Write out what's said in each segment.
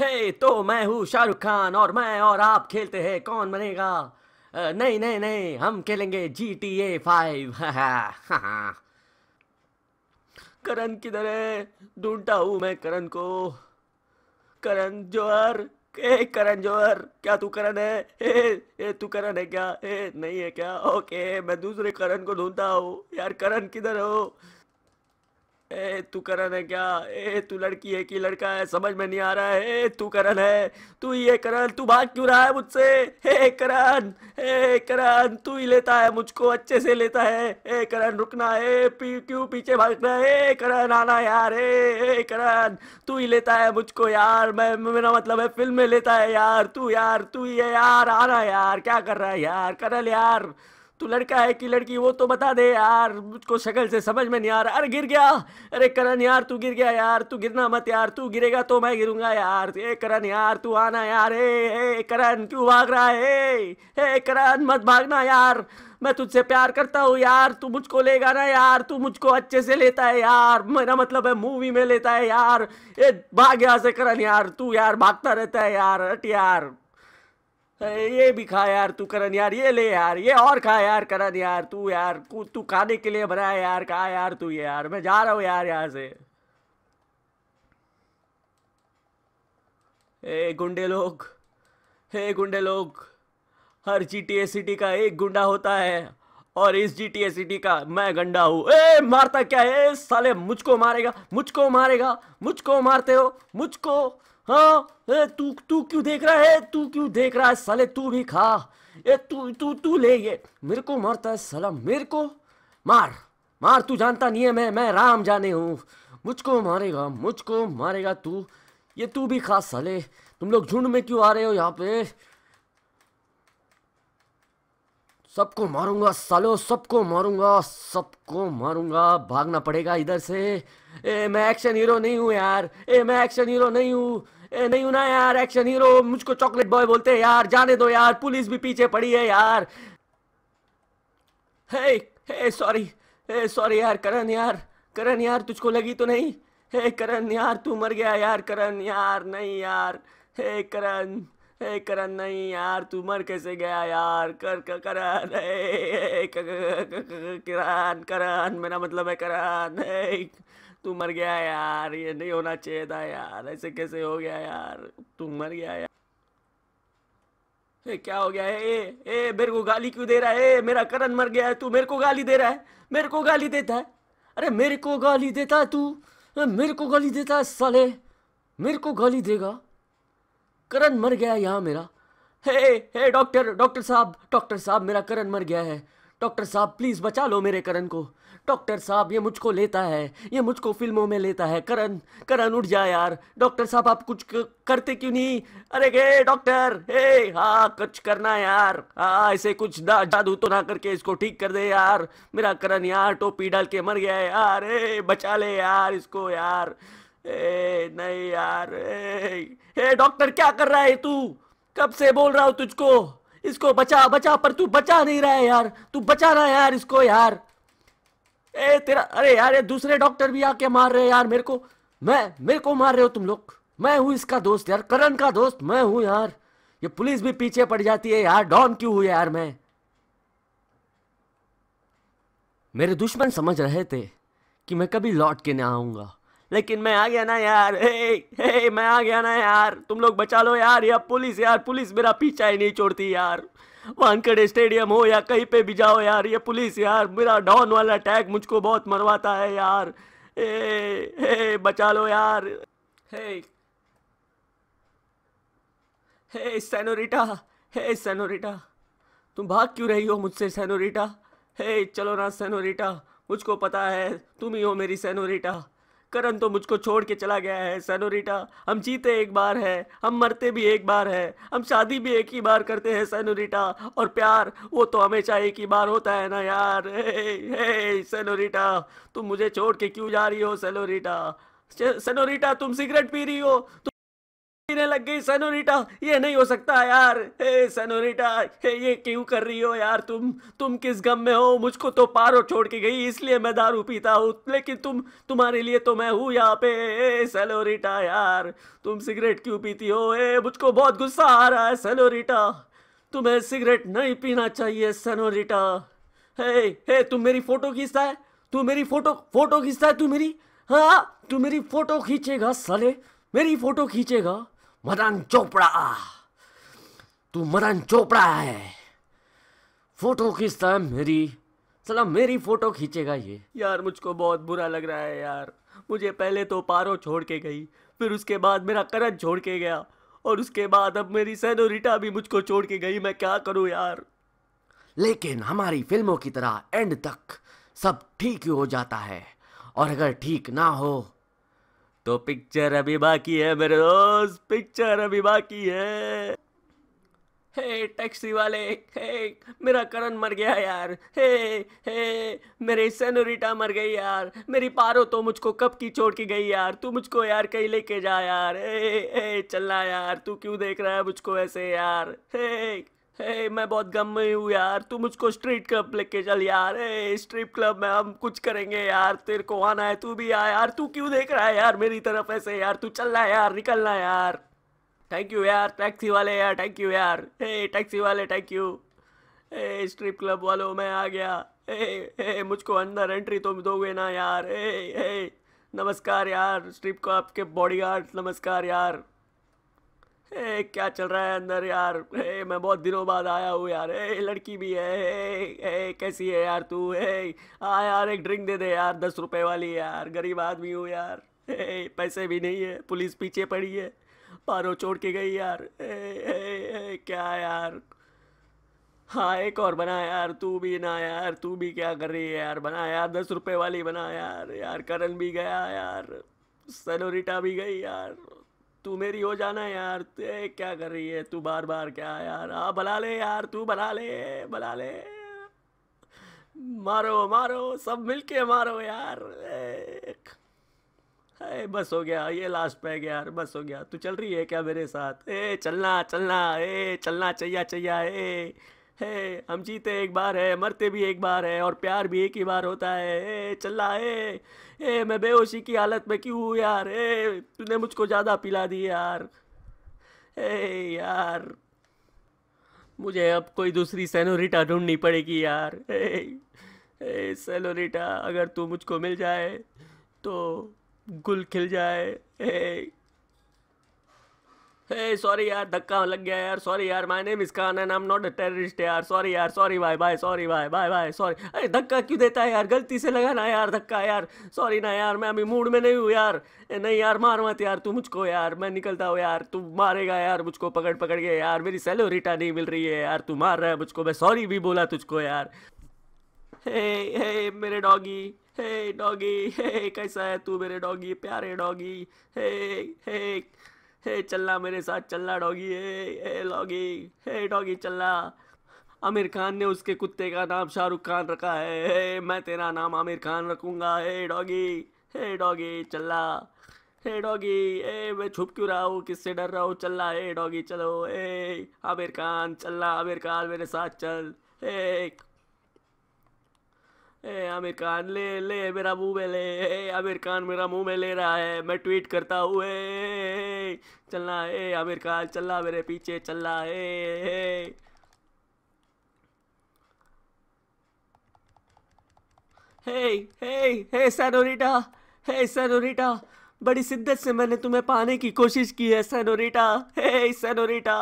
हे तो मैं हूँ शाहरुख खान और मैं और आप खेलते हैं कौन बनेगा नहीं नहीं नहीं हम खेलेंगे जी टी ए फाइव करण किधर है ढूंढता हूँ मैं करण को करण जोहर ए करण जोहर क्या तू करण है ए, ए तू करण है क्या ए नहीं है क्या ओके मैं दूसरे करण को ढूंढता हूँ यार करण किधर हो ए तू करण है क्या ए तू लड़की है कि लड़का है समझ में नहीं आ रहा है ए तू करण है तू ये करण तू भाग क्यों रहा है मुझसे हे करण हे करण तू ही लेता है मुझको अच्छे से लेता है ए करण रुकना है पी, क्यों पीछे भागना है करण आना यार ए करन तू ही लेता है मुझको यार मैं मेरा मतलब है फिल्म में लेता है यार तू यार तू ही है यार आना यार क्या कर रहा है यार करल यार तू लड़का है कि लड़की वो तो बता दे यार मुझको शक्ल से समझ में नहीं आ रहा अरे गिर गया अरे करण यार तू गिर गया यार तू गिरना मत यार तू गिरेगा तो मैं गिरूंगा यार ए करण यार तू आना यार हे हे करण क्यों भाग रहा है हे करण मत भागना यार मैं तुझसे प्यार करता हूँ यार तू मुझको लेगा ना यार तू मुझको अच्छे से लेता है यार मेरा मतलब है मूवी में लेता है यार ए भाग यहाँ से करण यार तू यार भागता रहता है यार हट यार ये भी खा यार तू करण यार ये ले यार ये और खा यार करण यार तू यार तू खाने के लिए बना यार खा यार तू ये यार मैं जा रहा हूँ यार यहाँ से हे गुंडे लोग हे गुंडे लोग हर जी टी सिटी का एक गुंडा होता है और इस जी टी सिटी का मैं गंडा हूँ ए मारता क्या है साले मुझको मारेगा मुझको मारेगा मुझको मारते हो मुझको हाँ ए, तू तू क्यों देख रहा है तू क्यों देख रहा है साले तू भी खा ए तू तू तू ले ये मेरे को मारता है साला मेरे को मार मार तू जानता नहीं है मैं मैं राम जाने हूँ मुझको मारेगा मुझको मारेगा तू ये तू भी खा साले तुम लोग झुंड में क्यों आ रहे हो यहाँ पे सबको मारूंगा सालो सबको मारूंगा सबको मारूंगा भागना पड़ेगा इधर से ए मैं एक्शन हीरो नहीं हूँ यार ए मैं एक्शन हीरो नहीं हूँ नहीं होना यार एक्शन हीरो मुझको चॉकलेट बॉय बोलते हैं यार जाने दो यार पुलिस भी पीछे पड़ी है यार हे हे सॉरी हे सॉरी यार करण यार करण यार तुझको लगी तो नहीं हे करण यार तू मर गया यार करण यार नहीं यार हे करण हे करण नहीं यार तू मर कैसे गया यार कर करण करण करण मेरा मतलब है करण तू मर गया यार ये नहीं होना चाहिए था यार ऐसे कैसे हो गया यार तू मर गया यार ए, क्या हो गया है ए, ए मेरे को गाली क्यों दे रहा है ए, मेरा करण मर गया है तू मेरे को गाली दे रहा है मेरे को गाली देता है अरे मेरे को गाली देता है तू मेरे को गाली देता है साले मेरे को गाली देगा करण मर गया है यहाँ मेरा हे हे डॉक्टर डॉक्टर साहब डॉक्टर साहब मेरा करण मर गया है डॉक्टर साहब प्लीज़ बचा लो मेरे करण को डॉक्टर साहब ये मुझको लेता है ये मुझको फिल्मों में लेता है करण करण उठ जा यार डॉक्टर साहब आप कुछ करते क्यों नहीं अरे गे डॉक्टर हे हाँ कुछ करना यार हाँ ऐसे कुछ जादू तो ना करके इसको ठीक कर दे यार मेरा करण यार टोपी डाल के मर गया यार ए बचा ले यार इसको यार ए नहीं यार हे डॉक्टर क्या कर रहा है तू कब से बोल रहा हूँ तुझको इसको बचा बचा पर तू बचा नहीं रहा है यार तू बचा रहा है यार इसको यार ए तेरा अरे यार ये दूसरे डॉक्टर भी आके मार रहे यार मेरे को मैं मेरे को मार रहे हो तुम लोग मैं हूँ इसका दोस्त यार करण का दोस्त मैं हूँ यार ये पुलिस भी पीछे पड़ जाती है यार डॉन क्यों हुई यार मैं मेरे दुश्मन समझ रहे थे कि मैं कभी लौट के ना आऊंगा लेकिन मैं आ गया ना यार हे हे मैं आ गया ना यार तुम लोग बचा लो यार या पुलिस यार पुलिस मेरा पीछा ही नहीं छोड़ती यार वानखेड़े स्टेडियम हो या कहीं पे भी जाओ यार ये पुलिस यार मेरा डॉन वाला टैग मुझको बहुत मरवाता है यार ए, ए बचा लो यार हे हे सैनोरिटा हे सैनोरिटा तुम भाग क्यों रही हो मुझसे सैनोरिटा हे चलो ना सैनोरिटा मुझको पता है तुम ही हो मेरी सैनोरिटा करण तो मुझको छोड़ के चला गया है सैनोरिटा हम जीते एक बार है हम मरते भी एक बार है हम शादी भी एक ही बार करते हैं सैनोरिटा और प्यार वो तो हमेशा एक ही बार होता है ना यार हे हे सैनोरिटा तुम मुझे छोड़ के क्यों जा रही हो सैनोरिटा सैनोरिटा तुम सिगरेट पी रही हो पीने लग गई सनोनीटा ये नहीं हो सकता यार हे सनोनीटा हे ये क्यों कर रही हो यार तुम तुम किस गम में हो मुझको तो पारो छोड़ के गई इसलिए मैं दारू पीता हूँ लेकिन तुम तुम्हारे लिए तो मैं हूँ यहाँ पे हे सलोरीटा यार तुम सिगरेट क्यों पीती हो ए मुझको बहुत गुस्सा आ रहा है सलोरीटा तुम्हें सिगरेट नहीं पीना चाहिए सनोरीटा हे हे तुम मेरी फोटो खींचता है तू मेरी फोटो फोटो खींचता है तू मेरी हाँ तू मेरी फोटो खींचेगा साले मेरी फोटो खींचेगा मदन चोपड़ा तू मदन चोपड़ा है फोटो खींचता है मेरी सला मेरी फोटो खींचेगा ये यार मुझको बहुत बुरा लग रहा है यार मुझे पहले तो पारो छोड़ के गई फिर उसके बाद मेरा करण छोड़ के गया और उसके बाद अब मेरी सैनोरिटा भी मुझको छोड़ के गई मैं क्या करूं यार लेकिन हमारी फिल्मों की तरह एंड तक सब ठीक ही हो जाता है और अगर ठीक ना हो तो पिक्चर अभी बाकी है मेरे दोस्त पिक्चर अभी बाकी है हे टैक्सी वाले हे मेरा करण मर गया यार हे हे मेरी सेनोरिटा मर गई यार मेरी पारो तो मुझको कब की छोड़ के गई यार तू मुझको यार कहीं लेके जा यार हे हे चलना यार तू क्यों देख रहा है मुझको ऐसे यार हे ए, मैं बहुत गम में हूँ यार तू मुझको स्ट्रीट क्लब लेके चल यार ए, स्ट्रीट क्लब में हम कुछ करेंगे यार तेरे को आना है तू भी आ यार तू क्यों देख रहा है यार मेरी तरफ ऐसे यार तू चलना है यार निकलना है यार थैंक यू यार टैक्सी वाले यार थैंक यू यार ए टैक्सी वाले थैंक यू ए स्ट्रीप क्लब वालों मैं आ गया ए, ए मुझको अंदर एंट्री तो दोगे ना यार ए, ए नमस्कार यार स्ट्रीप क्लब के बॉडीगार्ड नमस्कार यार ए, क्या चल रहा है अंदर यार ए, मैं बहुत दिनों बाद आया हूँ यार ए, लड़की भी है ए, ए, कैसी है यार तू ए, आ यार एक ड्रिंक दे दे यार दस रुपए वाली यार गरीब आदमी हूँ यार ए, पैसे भी नहीं है पुलिस पीछे पड़ी है पारो छोड़ के गई यार ए, ए, ए, क्या यार हाँ एक और बना यार तू भी ना यार तू भी क्या कर रही है यार बना यार दस रुपए वाली बना यार यार करण भी गया यार सनोरिटा भी गई यार तू मेरी हो जाना यार ते क्या कर रही है तू बार बार क्या यार आ बला ले यार तू बला ले बला ले मारो मारो सब मिलके मारो यार अरे बस हो गया ये लास्ट पैग यार बस हो गया तू चल रही है क्या मेरे साथ ए चलना चलना ए चलना चाहिए चाहिए ए है हम जीते एक बार है मरते भी एक बार है और प्यार भी एक ही बार होता है ए चल्ला ए ए मैं बेहोशी की हालत में क्यों हूँ यार ए तूने मुझको ज़्यादा पिला दी यार ए यार मुझे अब कोई दूसरी सेनोरिटा ढूंढनी पड़ेगी यार ए, ए सेनोरिटा अगर तू मुझको मिल जाए तो गुल खिल जाए ए सॉरी यार धक्का लग गया यार सॉरी यार my name is Khan and I am not a terrorist यार सॉरी यार sorry bye bye sorry bye bye bye sorry अरे धक्का क्यों देता है यार गलती से लगा ना यार धक्का यार सॉरी ना यार मैं अभी मूड में नहीं हूँ यार नहीं यार मार मत यार तू मुझको यार मैं निकलता हूँ यार तू मारेगा यार मुझको पकड़ पकड़ के यार मेरी सैलोरीटा नहीं मिल रही है यार तू मार रहा है मुझको मैं सॉरी भी बोला तुझको यार हे हे मेरे डॉगी हे डॉगी हे कैसा है तू मेरे डॉगी प्यारे डॉगी हे हे हे चलना मेरे साथ चलना डॉगी हे हे लॉगी हे डॉगी चलना आमिर खान ने उसके कुत्ते का नाम शाहरुख खान रखा है हे मैं तेरा नाम आमिर खान रखूँगा हे डॉगी हे डॉगी चलना हे डॉगी ए मैं छुप क्यों रहा हूँ किससे डर रहा हूँ चलना हे डॉगी चलो ए आमिर खान चलना आमिर खान मेरे साथ चल ए ए आमिर खान ले ले मेरा मुंह में ले आमिर खान मेरा मुंह में ले रहा है मैं ट्वीट करता हूँ चलना है आमिर खान चलना मेरे पीछे चलना है हे हे हे hey, हे Hey, बड़ी शिद्दत से मैंने तुम्हें पाने की कोशिश की है सनोरिटा हे सनोरिटा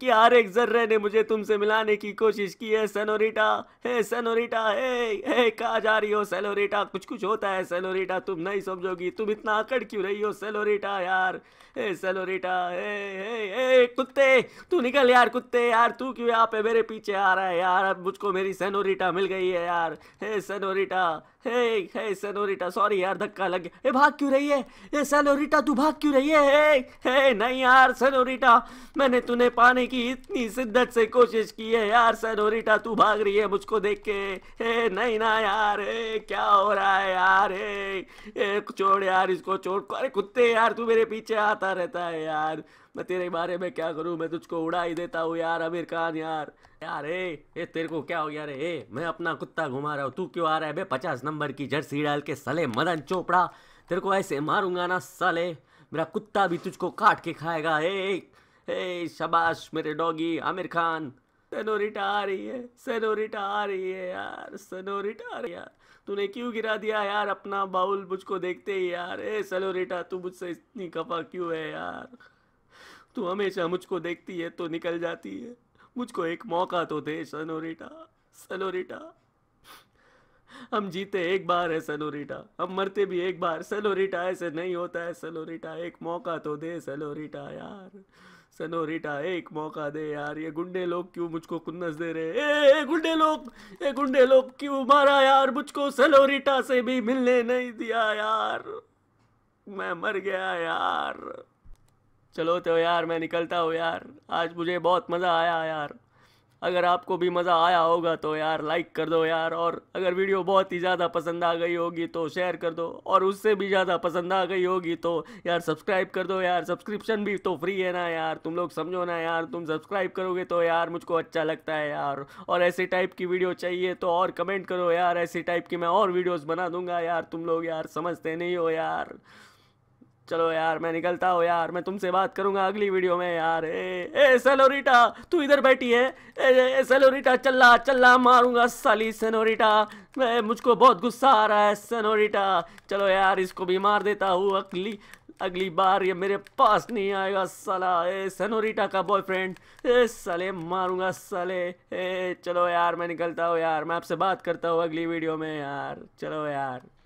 क्या हर एक जर्रे ने मुझे तुमसे मिलाने की कोशिश की है सनोरिटा हे सनोरिटा हे हे कहा जा रही हो सेलोरिटा कुछ कुछ होता है सेलोरिटा तुम नहीं समझोगी तुम इतना आकड़ क्यों रही हो सेलोरिटा यार हे सेलोरिटा हे हे हे कुत्ते तू निकल यार कुत्ते यार तू क्यों यहाँ पे मेरे पीछे आ रहा है यार अब मुझको मेरी सेनोरिटा मिल गई है यार hey senorita hey hey senorita sorry यार धक्का लग गया ए भाग क्यों रही है ए सेनोरिटा तू भाग क्यों रही है हे हे नहीं यार सेनोरिटा मैंने तूने पाने की इतनी शिद्दत से कोशिश की है यार सेनोरिटा तू भाग रही है मुझको देख के हे नहीं ना यार हे क्या हो रहा है यार हे छोड़ यार इसको छोड़ अरे कुत्ते यार तू मेरे पीछे आता रहता है यार मैं तेरे बारे में क्या करूँ मैं तुझको उड़ा ही देता हूँ यार आमिर खान यार अरे ये तेरे को क्या हो गया रे ए, मैं अपना कुत्ता घुमा रहा हूँ तू क्यों आ रहा है बे पचास नंबर की जर्सी डाल के सले मदन चोपड़ा तेरे को ऐसे मारूंगा ना सले मेरा कुत्ता भी तुझको काट के खाएगा ए, ए शबाश मेरे डॉगी आमिर खान सेनोरिटा आ रही है सेनोरिटा आ रही है यार सेनोरिटा आ रही है तूने क्यों गिरा दिया यार अपना बाउल मुझको देखते ही यार ए सेनोरिटा तू मुझसे इतनी खफा क्यों है यार तू हमेशा मुझको देखती है तो निकल जाती है मुझको एक मौका तो दे सनोरिटा सनोरिटा हम जीते एक बार है सलोरिटा हम मरते भी एक बार सलोरिटा ऐसे नहीं होता है सलोरिटा एक मौका तो दे सलोरिटा यार सनोरिटा एक मौका दे यार ये गुंडे लोग क्यों मुझको कुन्नस दे रहे ए, ए गुंडे लोग ए गुंडे लोग क्यों मारा यार मुझको सलोरिटा से भी मिलने नहीं दिया यार मैं मर गया यार चलो तो यार मैं निकलता हूँ यार आज मुझे बहुत मज़ा आया यार अगर आपको भी मज़ा आया होगा तो यार लाइक कर दो यार और अगर वीडियो बहुत ही ज़्यादा पसंद आ गई होगी तो शेयर कर दो और उससे भी ज़्यादा पसंद आ गई होगी तो यार सब्सक्राइब कर दो यार सब्सक्रिप्शन भी तो फ्री है ना यार तुम लोग समझो ना यार तुम सब्सक्राइब करोगे तो यार मुझको अच्छा लगता है यार और ऐसे टाइप की वीडियो चाहिए तो और कमेंट करो यार ऐसे टाइप की मैं और वीडियोज़ बना दूंगा यार तुम लोग यार समझते नहीं हो यार चलो यार मैं निकलता हूँ यार मैं तुमसे बात करूंगा अगली वीडियो में यार ए, ए सेलोरिटा तू इधर बैठी है ए, ए सेलोरिटा चल्ला चल्ला मारूंगा साली सेनोरिटा मैं मुझको बहुत गुस्सा आ रहा है सेनोरिटा चलो यार इसको भी मार देता हूँ अगली अगली बार ये मेरे पास नहीं आएगा सला ए सनोरिटा का बॉयफ्रेंड ए सले मारूंगा सले ए चलो यार मैं निकलता हूँ यार मैं आपसे बात करता हूँ अगली वीडियो में यार चलो यार